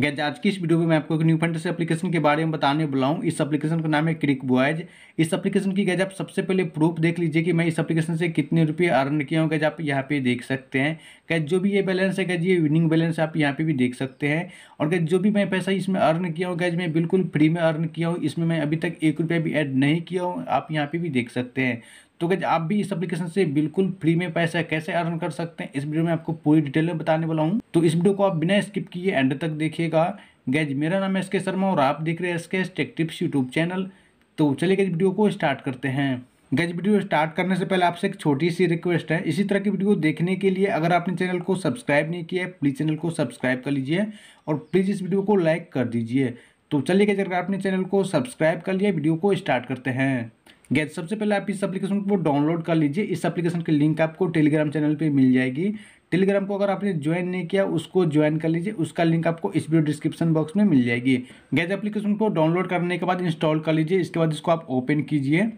guys आज की इस वीडियो में मैं आपको एक न्यू फंटस एप्लीकेशन के बारे में बताने बुलाऊँ हूँ इस एप्लीकेशन का नाम है क्रिक बॉयज इस एप्लीकेशन की गैज आप सबसे पहले प्रूफ देख लीजिए कि मैं इस एप्लीकेशन से कितने रुपये अर्न किया हूँ गैज आप यहाँ पे देख सकते हैं गैज जो भी ये बैलेंस है गैज ये विनिंग बैलेंस आप यहाँ पे भी देख सकते हैं और गैज जो भी मैं पैसा इसमें अर्न किया हूँ गैज मैं बिल्कुल फ्री में अर्न किया हूँ इसमें मैं अभी तक एक रुपया भी ऐड नहीं किया हूँ आप यहाँ पर भी देख सकते हैं तो गैज आप भी इस एप्लीकेशन से बिल्कुल फ्री में पैसा कैसे अर्न कर सकते हैं इस वीडियो में आपको पूरी डिटेल में बताने वाला हूँ तो इस वीडियो को आप बिना स्किप किए एंड तक देखिएगा गैज मेरा नाम है एस के शर्मा और आप देख रहे हैं एस के टेक टिप्स यूट्यूब चैनल तो चलिए गैज वीडियो को स्टार्ट करते हैं गैज वीडियो स्टार्ट करने से पहले आपसे एक छोटी सी रिक्वेस्ट है इसी तरह की वीडियो देखने के लिए अगर आपने चैनल को सब्सक्राइब नहीं किया है प्लीज़ चैनल को सब्सक्राइब कर लीजिए और प्लीज़ इस वीडियो को लाइक कर दीजिए तो चलिए गैज अगर आपने चैनल को सब्सक्राइब कर लिया वीडियो को स्टार्ट करते हैं गैस सबसे पहले आप इस एप्लीकेशन को डाउनलोड कर लीजिए इस एप्लीकेशन की लिंक आपको टेलीग्राम चैनल पे मिल जाएगी टेलीग्राम को अगर आपने ज्वाइन नहीं किया उसको ज्वाइन कर लीजिए उसका लिंक आपको इस वीडियो डिस्क्रिप्शन बॉक्स में मिल जाएगी गैस एप्लीकेशन को डाउनलोड करने के बाद इंस्टॉल कर लीजिए इसके बाद इसको आप ओपन कीजिए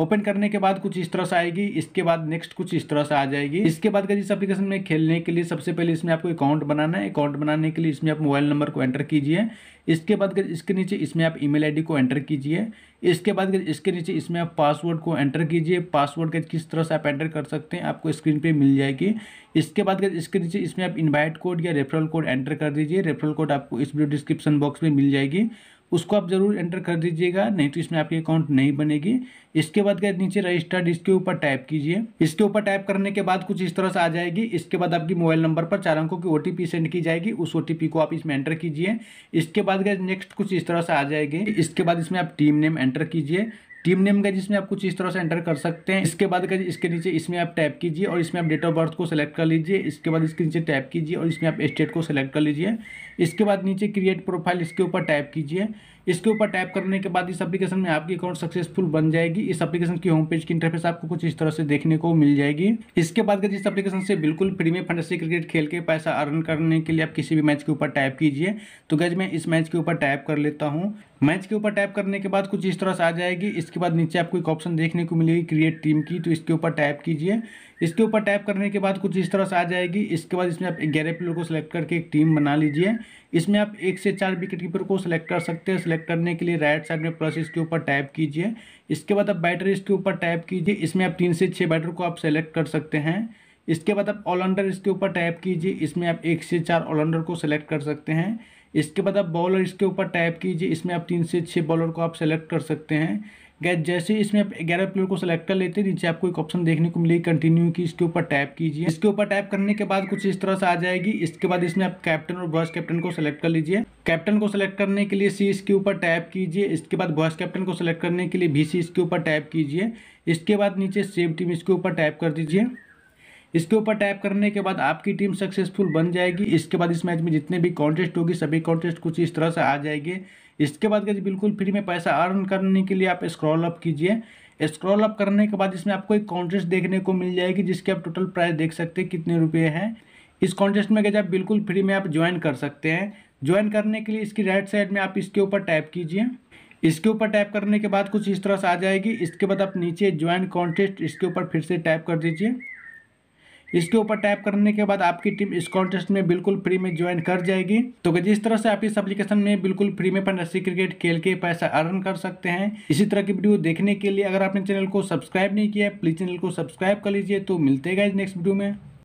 ओपन करने के बाद कुछ इस तरह से आएगी इसके बाद नेक्स्ट कुछ इस तरह से आ जाएगी इसके बाद का जिस एप्लीकेशन में खेलने के लिए सबसे पहले इसमें आपको अकाउंट बनाना है अकाउंट बनाने के लिए इसमें आप मोबाइल नंबर को एंटर कीजिए इसके बाद इसके नीचे इसमें आप ईमेल आईडी को एंटर कीजिए इसके बाद इसके नीचे इसमें आप पासवर्ड को एंटर कीजिए पासवर्ड का किस तरह से आप एंटर कर सकते हैं आपको स्क्रीन पर मिल जाएगी इसके बाद इसके नीचे इसमें आप इन्वाइट कोड या रेफरल कोड एंटर कर दीजिए रेफरल कोड आपको इस वीडियो डिस्क्रिप्शन बॉक्स में मिल जाएगी उसको आप ज़रूर एंटर कर दीजिएगा नहीं तो इसमें आपकी अकाउंट नहीं बनेगी इसके बाद गए नीचे रजिस्टर्ड इसके ऊपर टाइप कीजिए इसके ऊपर टाइप करने के बाद कुछ इस तरह से आ जाएगी इसके बाद आपकी मोबाइल नंबर पर चार अंकों की ओ सेंड की जाएगी उस ओ को आप इसमें एंटर कीजिए इसके बाद गए नेक्स्ट कुछ इस तरह से आ जाएगी इसके बाद इसमें आप टीम नेम एंटर कीजिए टीम नेम का जिसमें आप कुछ इस तरह से एंटर कर सकते हैं इसके बाद का इसके नीचे इसमें आप टैप कीजिए और इसमें आप डेट ऑफ बर्थ को सेलेक्ट कर लीजिए इसके बाद इसके नीचे टैप कीजिए और इसमें आप स्टेट को सेलेक्ट कर लीजिए इसके बाद नीचे क्रिएट प्रोफाइल इसके ऊपर टैप कीजिए इसके ऊपर टाइप करने के बाद इस एप्लीकेशन में आपकी अकाउंट सक्सेसफुल बन जाएगी इस एप्लीकेशन की होम पेज की इंटरफेस आपको कुछ इस तरह से देखने को मिल जाएगी इसके बाद इस एप्लीकेशन से बिल्कुल फ्री में क्रिकेट खेल के पैसा अर्न करने के लिए आप किसी भी मैच के ऊपर टाइप कीजिए तो गज मैं इस मैच के ऊपर टाइप कर लेता हूँ मैच के ऊपर टाइप करने के बाद कुछ इस तरह से आ जाएगी इसके बाद नीचे आपको एक ऑप्शन देखने को मिलेगी क्रिएट टीम की तो इसके ऊपर टाइप कीजिए इसके ऊपर टैप करने के बाद कुछ इस तरह से आ जाएगी इसके बाद इसमें आप ग्यारह प्लेयर को सिलेक्ट करके एक टीम बना लीजिए इसमें आप एक से चार विकेट कीपर को सिलेक्ट कर सकते हैं सिलेक्ट करने के लिए राइट साइड में प्लस इसके ऊपर टैप कीजिए इसके बाद आप बैटर इसके ऊपर टैप कीजिए इसमें आप तीन से छः बैटर को आप सेलेक्ट कर सकते हैं इसके बाद आप ऑलराउंडर इसके ऊपर टैप कीजिए इसमें आप एक से चार ऑलराउंडर को सिलेक्ट कर सकते हैं इसके बाद आप बॉलर इसके ऊपर टैप कीजिए इसमें आप तीन से छः बॉलर को आप सेलेक्ट कर सकते हैं गैस जैसे इसमें आप ग्यारह प्लेयर को सेलेक्ट कर लेते हैं नीचे आपको एक ऑप्शन देखने को मिलेगी कंटिन्यू की इसके ऊपर टैप कीजिए इसके ऊपर टैप करने के बाद कुछ इस तरह से आ जाएगी इसके बाद इसमें आप कैप्टन और वॉइस कैप्टन को सेलेक्ट कर लीजिए कैप्टन को सेलेक्ट करने के लिए सी इसके ऊपर टैप कीजिए इसके बाद वॉइस कैप्टन को सेलेक्ट करने के लिए भी सी इसके ऊपर टैप कीजिए इसके बाद नीचे सेव टीम इसके ऊपर टैप कर दीजिए इसके ऊपर टैप करने के बाद आपकी टीम सक्सेसफुल बन जाएगी इसके बाद इस मैच में जितने भी कॉन्टेस्ट होगी सभी कॉन्टेस्ट कुछ इस तरह से आ जाएंगे इसके बाद गई बिल्कुल फ्री में पैसा अर्न करने के लिए आप स्क्रॉल अप कीजिए स्क्रॉल अप करने के बाद इसमें आपको एक कॉन्टेस्ट देखने को मिल जाएगी जिसके आप टोटल प्राइस देख सकते हैं कितने रुपये हैं इस कॉन्टेस्ट में गए आप बिल्कुल फ्री में आप ज्वाइन कर सकते हैं ज्वाइन करने के लिए इसकी राइट साइड में आप इसके ऊपर टैप कीजिए इसके ऊपर टैप करने के बाद कुछ इस तरह से आ जाएगी इसके बाद आप नीचे ज्वाइन कॉन्टेस्ट इसके ऊपर फिर से टैप कर दीजिए इसके ऊपर टैप करने के बाद आपकी टीम इस कॉन्टेस्ट में बिल्कुल फ्री में ज्वाइन कर जाएगी तो जिस तरह से आप इस एप्लीकेशन में बिल्कुल फ्री में पंडासी क्रिकेट खेल के पैसा अर्न कर सकते हैं इसी तरह की वीडियो देखने के लिए अगर आपने चैनल को सब्सक्राइब नहीं किया प्लीज चैनल को सब्सक्राइब कर लीजिए तो मिलते गए नेक्स्ट वीडियो में